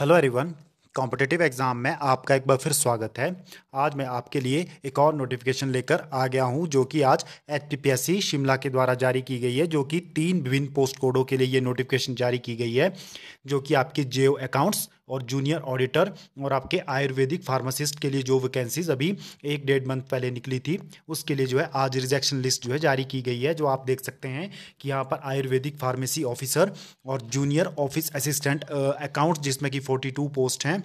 hello everyone competitive exam में आपका एक बार फिर स्वागत है आज मैं आपके लिए एक और नोटिफिकेशन लेकर आ गया हूं जो कि आज एच शिमला के द्वारा जारी की गई है जो कि तीन विभिन्न पोस्ट कोडों के लिए ये नोटिफिकेशन जारी की गई है जो कि आपके जियो अकाउंट्स और जूनियर ऑडिटर और आपके आयुर्वेदिक फार्मासिस्ट के लिए जो वैकेंसीज अभी एक डेढ़ मंथ पहले निकली थी उसके लिए जो है आज रिजेक्शन लिस्ट जो है जारी की गई है जो आप देख सकते हैं कि यहाँ पर आयुर्वेदिक फार्मेसी ऑफिसर और जूनियर ऑफिस असिस्टेंट अकाउंट जिसमें कि फोर्टी टू पोस्ट हैं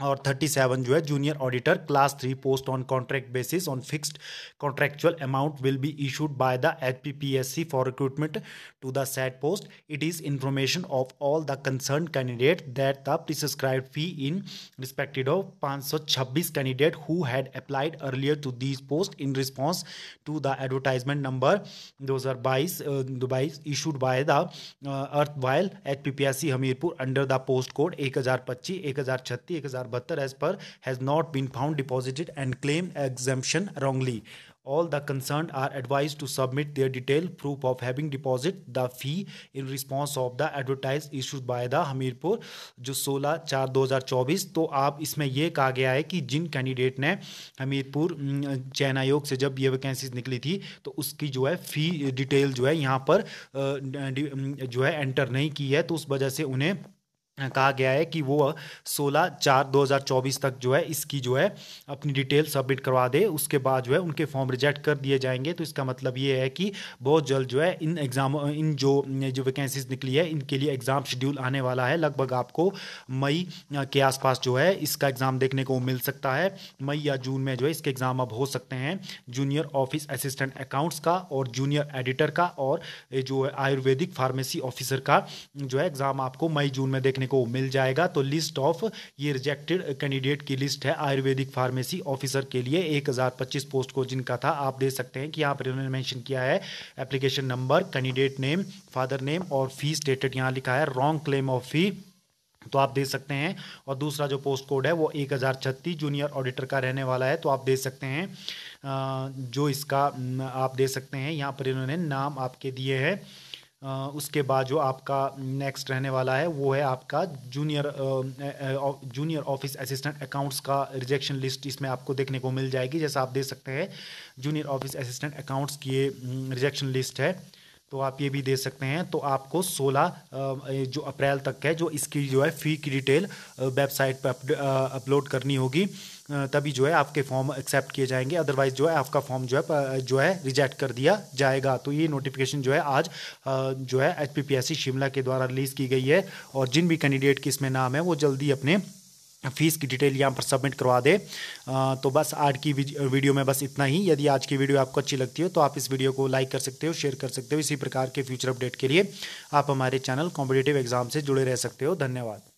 और 37 जो है junior auditor class three post on contract basis on fixed contractual amount will be issued by the HPPSC for recruitment to the set post it is information of all the concern candidate that the prescribe fee in respected of 526 candidate who had applied earlier to this post in response to the advertisement number दो हज़ार बाईस issued by the erstwhile H Hamirpur under the post code एक हज़ार पच्चीस एक हज़ार छत्तीस एक हज़ार हजार बहत्तर as per has not been found deposited and claim exemption wrongly all the concern are advise to submit their detail proof of having deposit the fee in response of the advertise issued by the Hamirpur जो सोलह चार दो हज़ार चौबीस तो आप इसमें यह कहा गया है कि जिन कैंडिडेट ने हमीरपुर चयन आयोग से जब ये वैकेंसीज निकली थी तो उसकी जो है फी डिटेल जो है यहाँ पर जो है एंटर नहीं की है तो उस वजह से उन्हें कहा गया है कि वो 16 चार 2024 तक जो है इसकी जो है अपनी डिटेल सबमिट करवा दे उसके बाद जो है उनके फॉर्म रिजेक्ट कर दिए जाएंगे तो इसका मतलब ये है कि बहुत जल्द जो है इन एग्ज़ाम इन जो जो वैकेंसीज निकली है इनके लिए एग्ज़ाम शेड्यूल आने वाला है लगभग आपको मई के आसपास जो है इसका एग्ज़ाम देखने को मिल सकता है मई या जून में जो है इसके एग्ज़ाम अब हो सकते हैं जूनियर ऑफिस असिस्टेंट अकाउंट्स का और जूनियर एडिटर का और जो है आयुर्वेदिक फार्मेसी ऑफिसर का जो है एग्ज़ाम आपको मई जून में देखने को मिल जाएगा तो लिस्ट ऑफ ये रिजेक्टेड कैंडिडेट की लिस्ट है आयुर्वेदिक फार्मेसी ऑफिसर के लिए एक पोस्ट को जिनका था आप दे सकते हैं कि यहाँ पर इन्होंने मैंशन किया है application number candidate name father name और फीस स्टेटेड यहाँ लिखा है रॉन्ग क्लेम ऑफ फी तो आप दे सकते हैं और दूसरा जो पोस्ट कोड है वो एक हज़ार छत्तीस जूनियर ऑडिटर का रहने वाला है तो आप दे सकते हैं जो इसका आप दे सकते हैं यहाँ पर इन्होंने नाम आपके दिए हैं उसके बाद जो आपका नेक्स्ट रहने वाला है वो है आपका junior junior office assistant accounts का रिजेक्शन लिस्ट इसमें आपको देखने को मिल जाएगी जैसा आप देख सकते हैं जूनियर ऑफिस असिस्टेंट अकाउंट्स की ये रिजेक्शन लिस्ट है तो आप ये भी दे सकते हैं तो आपको 16 जो अप्रैल तक है जो इसकी जो है फ़ी की डिटेल वेबसाइट पर अपलोड करनी होगी तभी जो है आपके फॉर्म एक्सेप्ट किए जाएंगे अदरवाइज जो है आपका फॉर्म जो है जो है रिजेक्ट कर दिया जाएगा तो ये नोटिफिकेशन जो है आज जो है एच शिमला के द्वारा रिलीज़ की गई है और जिन भी कैंडिडेट की इसमें नाम है वो जल्दी अपने फीस की डिटेल यहाँ पर सबमिट करवा दे आ, तो बस आज की वीडियो में बस इतना ही यदि आज की वीडियो आपको अच्छी लगती हो तो आप इस वीडियो को लाइक कर सकते हो शेयर कर सकते हो इसी प्रकार के फ्यूचर अपडेट के लिए आप हमारे चैनल कॉम्पिटेटिव एग्जाम से जुड़े रह सकते हो धन्यवाद